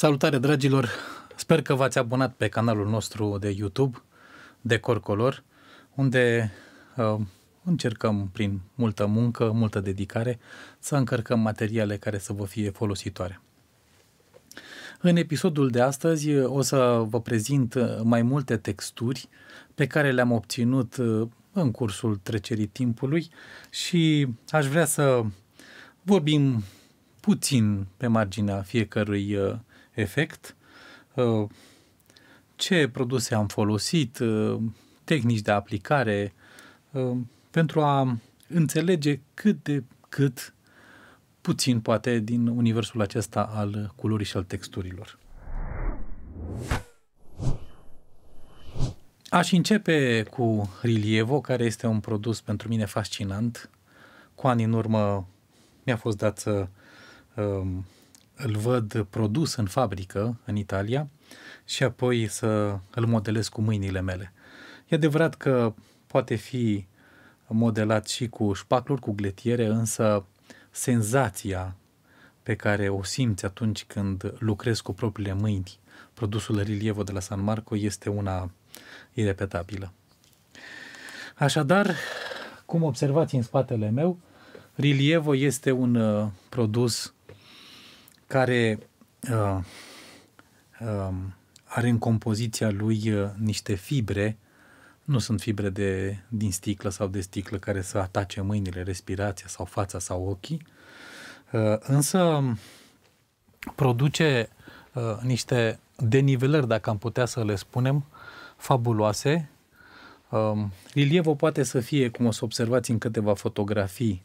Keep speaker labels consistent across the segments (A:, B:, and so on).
A: Salutare, dragilor! Sper că v-ați abonat pe canalul nostru de YouTube, Decor Color, unde uh, încercăm prin multă muncă, multă dedicare, să încărcăm materiale care să vă fie folositoare. În episodul de astăzi uh, o să vă prezint uh, mai multe texturi pe care le-am obținut uh, în cursul trecerii timpului și aș vrea să vorbim puțin pe marginea fiecărui efect, uh, ce produse am folosit, uh, tehnici de aplicare, uh, pentru a înțelege cât de cât puțin poate din universul acesta al culorii și al texturilor. Aș începe cu Rilievo, care este un produs pentru mine fascinant. Cu ani în urmă mi-a fost dat să îl văd produs în fabrică, în Italia, și apoi să îl modelez cu mâinile mele. E adevărat că poate fi modelat și cu șpacluri, cu gletiere, însă senzația pe care o simți atunci când lucrezi cu propriile mâini produsul Rilievo de la San Marco este una irepetabilă. Așadar, cum observați în spatele meu, Rilievo este un uh, produs care uh, uh, are în compoziția lui uh, niște fibre, nu sunt fibre de, din sticlă sau de sticlă care să atace mâinile, respirația sau fața sau ochii, uh, însă um, produce uh, niște denivelări, dacă am putea să le spunem, fabuloase. Uh, um, Lilievo poate să fie, cum o să observați în câteva fotografii,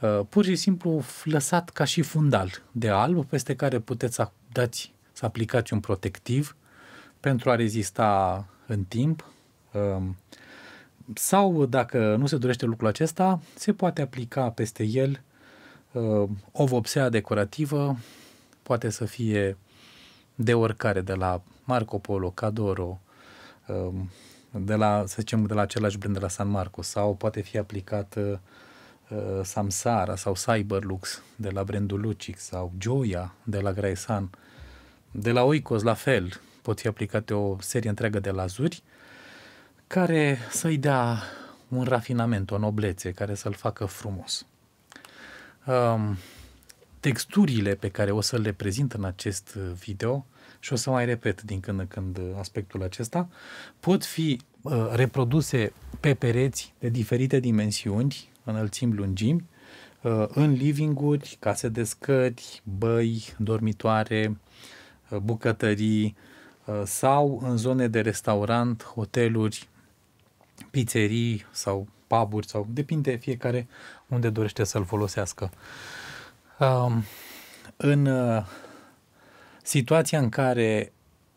A: Uh, pur și simplu lăsat ca și fundal de alb peste care puteți dați, să aplicați un protectiv pentru a rezista în timp. Um, sau dacă nu se dorește lucrul acesta, se poate aplica peste el um, o vopsea decorativă, poate să fie de oricare, de la Marco Polo, Cadoro, um, de la, să zicem, de la același brand de la San Marco sau poate fi aplicat uh, Uh, Samsara sau Cyberlux de la brandul Lucic sau Joia de la Graesan, de la Oikos la fel, pot fi aplicate o serie întreagă de lazuri care să-i dea un rafinament, o noblețe care să-l facă frumos. Um, texturile pe care o să le prezint în acest video și o să mai repet din când în când aspectul acesta, pot fi Uh, reproduse pe pereți de diferite dimensiuni, înălțimi, lungimi, uh, în livinguri, case de scări, băi, dormitoare, uh, bucătării sau în zone de restaurant, hoteluri, pizzerii sau puburi sau depinde fiecare unde dorește să-l folosească. Um, în situația în care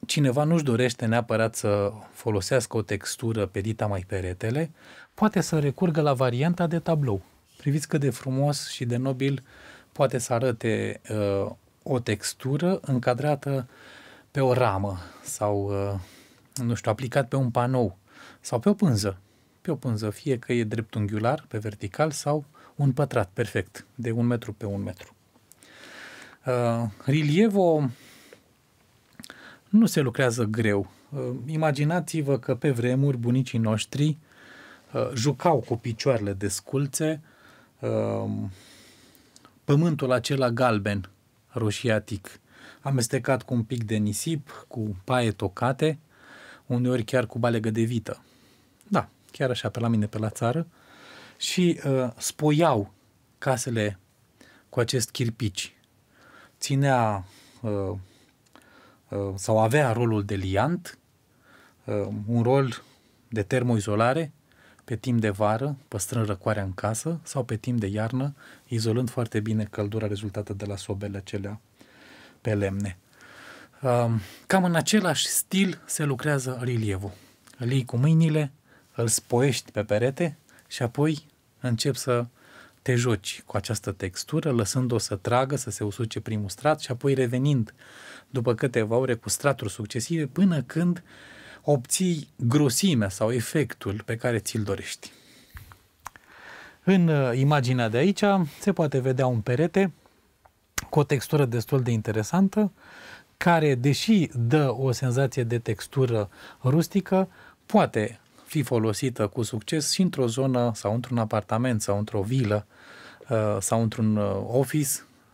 A: cineva nu-și dorește neapărat să folosească o textură pe dita mai peretele, poate să recurgă la varianta de tablou. Priviți cât de frumos și de nobil poate să arate uh, o textură încadrată pe o ramă sau, uh, nu știu, aplicat pe un panou sau pe o pânză. Pe o pânză, fie că e dreptunghiular, pe vertical sau un pătrat perfect de un metru pe un metru. Uh, Rilievo nu se lucrează greu. Ă, imaginați-vă că pe vremuri bunicii noștri ă, jucau cu picioarele de sculțe ă, pământul acela galben, roșiatic, amestecat cu un pic de nisip, cu paie tocate, uneori chiar cu balegă de vită. Da, chiar așa pe la mine, pe la țară. Și uh, spoiau casele cu acest chirpici. Ținea uh, Uh, sau avea rolul de liant, uh, un rol de termoizolare pe timp de vară, păstrând răcoarea în casă, sau pe timp de iarnă, izolând foarte bine căldura rezultată de la sobele acelea pe lemne. Uh, cam în același stil se lucrează relievul. Îl iei cu mâinile, îl spoiești pe perete și apoi încep să te joci cu această textură, lăsând-o să tragă, să se usuce primul strat și apoi revenind după câteva ore cu straturi succesive până când obții grosimea sau efectul pe care ți-l dorești. În uh, imaginea de aici se poate vedea un perete cu o textură destul de interesantă, care, deși dă o senzație de textură rustică, poate fi folosită cu succes și într-o zonă sau într-un apartament sau într-o vilă uh, sau într-un uh, office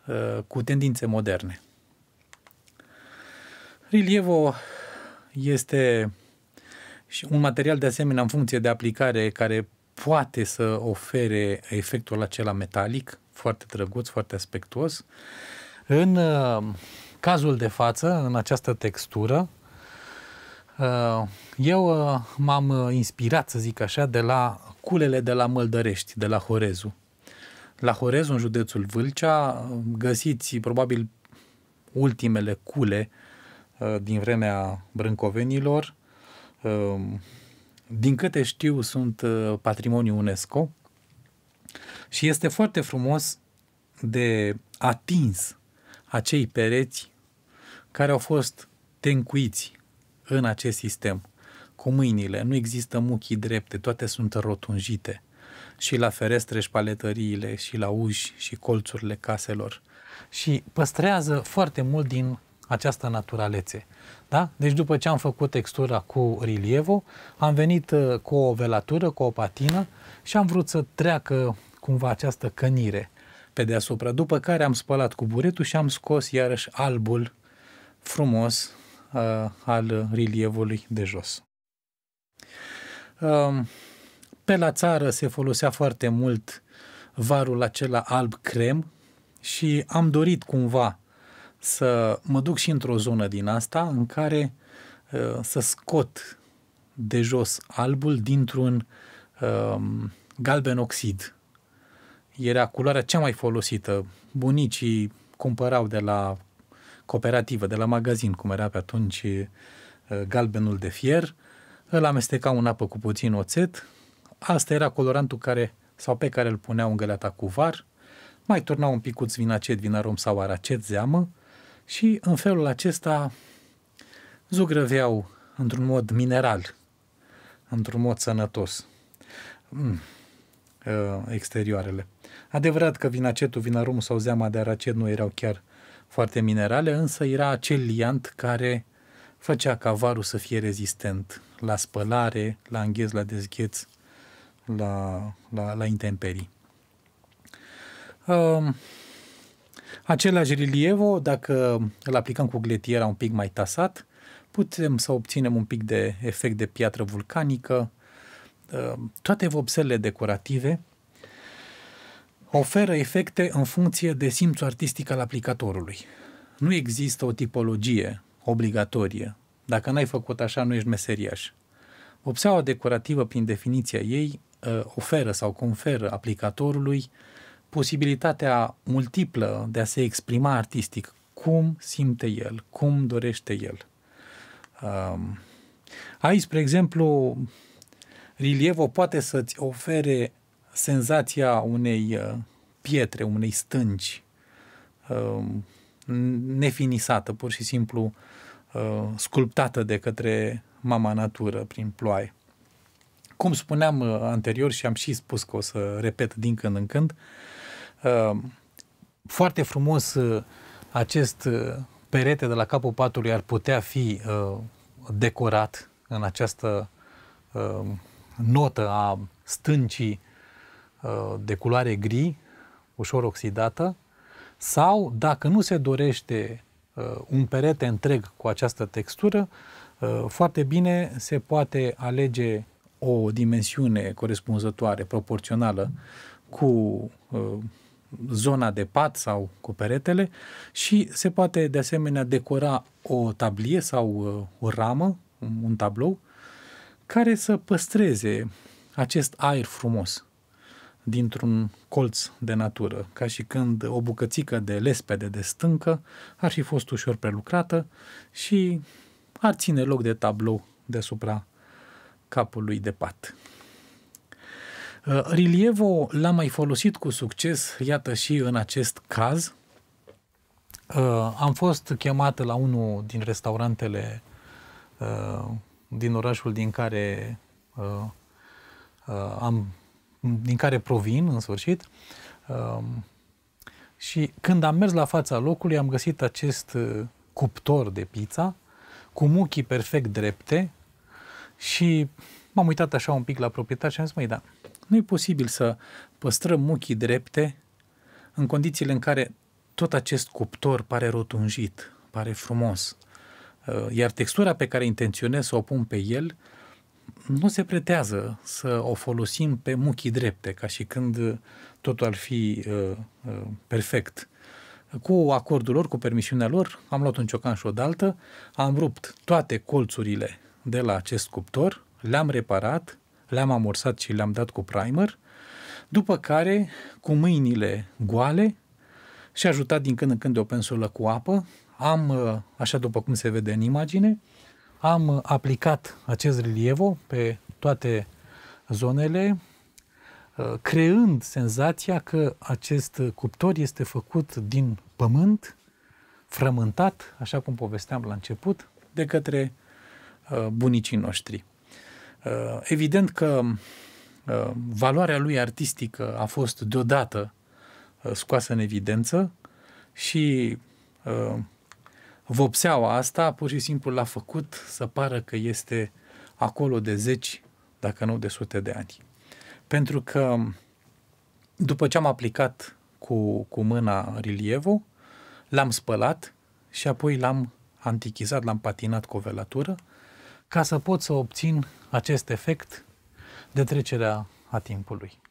A: uh, cu tendințe moderne. Rilievo este un material de asemenea în funcție de aplicare care poate să ofere efectul acela metalic, foarte drăguț, foarte aspectuos. În cazul de față, în această textură, Uh, eu uh, m-am uh, inspirat, să zic așa, de la culele de la Măldărești, de la Horezu. La Horezu, în județul Vâlcea, găsiți probabil ultimele cule din vremea brâncovenilor. Din câte știu, sunt patrimoniu UNESCO și este foarte frumos de atins acei pereți care au fost tencuiți în acest sistem. Cu mâinile, nu există muchii drepte, toate sunt rotunjite. Și la ferestre și paletăriile, și la uși, și colțurile caselor. Și păstrează foarte mult din această naturalețe. Da? Deci după ce am făcut textura cu relievul, am venit uh, cu o velatură, cu o patină și am vrut să treacă cumva această cănire pe deasupra, după care am spălat cu buretul și am scos iarăși albul frumos Uh, al relievului de jos. Um, pe la țară se folosea foarte mult varul acela alb crem și am dorit cumva să mă duc și într-o zonă din asta în care uh, să scot de jos albul dintr-un um, galben oxid. Era culoarea cea mai folosită. Bunicii cumpărau de la cooperativă, de la magazin, cum era pe atunci uh, galbenul de fier, îl amestecau în apă cu puțin oțet, asta era colorantul care, sau pe care îl puneau în găleata cu var, mai turnau un picuț vin acet, vin arom sau aracet, zeamă, și în felul acesta zugrăveau într-un mod mineral, într-un mod sănătos mm, uh, exterioarele. Adevărat că vinacetul, vinarumul sau zeama de aracet nu erau chiar foarte minerale, însă era acel liant care făcea ca varul să fie rezistent la spălare, la îngheț, la dezgheț, la, la, la intemperii. Um, același rilievo, dacă îl aplicăm cu gletiera un pic mai tasat, putem să obținem un pic de efect de piatră vulcanică. Um, toate vopselele decorative oferă efecte în funcție de simțul artistic al aplicatorului. Nu există o tipologie obligatorie. Dacă n-ai făcut așa, nu ești meseriaș. Vopseaua decorativă, prin definiția ei, ă, oferă sau conferă aplicatorului posibilitatea multiplă de a se exprima artistic, cum simte el, cum dorește el. Aici, spre exemplu, relievul poate să-ți ofere senzația unei uh, pietre, unei stânci um, nefinisată, pur și simplu uh, sculptată de către mama natură prin ploaie. Cum spuneam uh, anterior și am și spus că o să repet din când în când, foarte frumos acest perete de la capul patului ar putea fi decorat în această notă a stâncii Uh, de culoare gri, ușor oxidată, sau dacă nu se dorește uh, un perete întreg cu această textură, uh, foarte bine se poate alege o dimensiune corespunzătoare, proporțională cu zona de pat sau cu peretele și se poate de asemenea decora o tablie sau o ramă, un tablou, care să păstreze acest aer frumos dintr-un colț de natură, ca și când o bucățică de lespede de stâncă ar fi fost ușor prelucrată și ar ține loc de tablou deasupra capului de pat. Uh, Rilievo l-a mai folosit cu succes, iată și în acest caz. Uh, am fost chemat la unul din restaurantele uh, din orașul din care am din care provin, în sfârșit. Um, și când am mers la fața locului, am găsit acest uh, cuptor de pizza cu muchii perfect drepte și m-am uitat așa un pic la proprietar și am zis, măi, da, nu e posibil să păstrăm muchii drepte în condițiile în care tot acest cuptor pare rotunjit, pare frumos, uh, iar textura pe care intenționez să o pun pe el nu se pretează să o folosim pe muchii drepte, ca și când totul ar fi uh, uh, perfect. Cu acordul lor, cu permisiunea lor, am luat un ciocan și o daltă, am rupt toate colțurile de la acest cuptor, le-am reparat, le-am amorsat și le-am dat cu primer, după care, cu mâinile goale și ajutat din când în când de o pensulă cu apă, am, uh, așa după cum se vede în imagine, uh, am aplicat acest relievo pe toate zonele, uh, creând senzația că acest cuptor este făcut din pământ, frământat, așa cum povesteam la început, de către uh, bunicii noștri. Uh, evident că valoarea lui artistică a fost deodată scoasă în evidență și vopseaua asta pur și simplu l-a făcut să pară că este acolo de zeci, dacă nu de sute de ani. Pentru că după ce am aplicat cu, cu mâna relievul, l-am spălat și apoi l-am antichizat, l-am patinat cu o velatură ca să pot să obțin acest efect de trecerea a timpului.